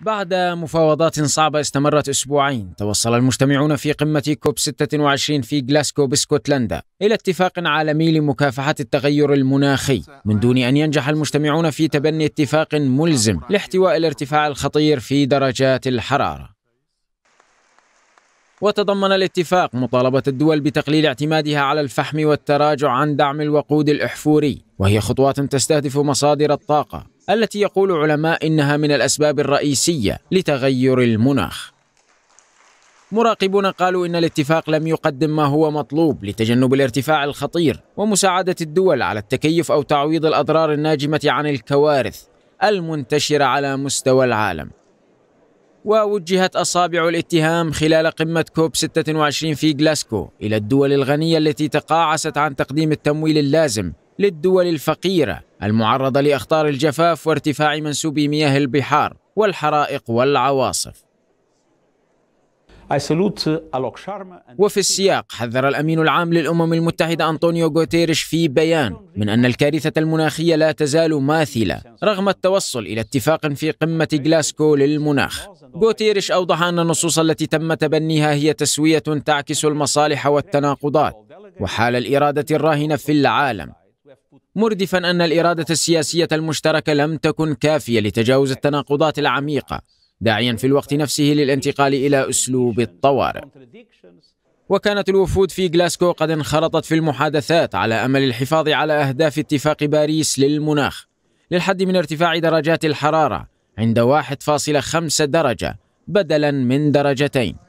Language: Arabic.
بعد مفاوضات صعبة استمرت أسبوعين توصل المجتمعون في قمة كوب 26 في غلاسكو باسكتلندا إلى اتفاق عالمي لمكافحة التغير المناخي من دون أن ينجح المجتمعون في تبني اتفاق ملزم لاحتواء الارتفاع الخطير في درجات الحرارة وتضمن الاتفاق مطالبة الدول بتقليل اعتمادها على الفحم والتراجع عن دعم الوقود الأحفوري وهي خطوات تستهدف مصادر الطاقة التي يقول علماء إنها من الأسباب الرئيسية لتغير المناخ مراقبون قالوا إن الاتفاق لم يقدم ما هو مطلوب لتجنب الارتفاع الخطير ومساعدة الدول على التكيف أو تعويض الأضرار الناجمة عن الكوارث المنتشرة على مستوى العالم ووجهت أصابع الاتهام خلال قمة كوب 26 في غلاسكو إلى الدول الغنية التي تقاعست عن تقديم التمويل اللازم للدول الفقيرة المعرضة لأخطار الجفاف وارتفاع منسوب مياه البحار والحرائق والعواصف uh, وفي السياق حذر الامين العام للامم المتحده انطونيو غوتيريش في بيان من ان الكارثه المناخيه لا تزال ماثله رغم التوصل الى اتفاق في قمه غلاسكو للمناخ. غوتيريش اوضح ان النصوص التي تم تبنيها هي تسويه تعكس المصالح والتناقضات وحال الاراده الراهنه في العالم مردفا أن الإرادة السياسية المشتركة لم تكن كافية لتجاوز التناقضات العميقة داعيا في الوقت نفسه للانتقال إلى أسلوب الطوارئ وكانت الوفود في غلاسكو قد انخرطت في المحادثات على أمل الحفاظ على أهداف اتفاق باريس للمناخ للحد من ارتفاع درجات الحرارة عند 1.5 درجة بدلا من درجتين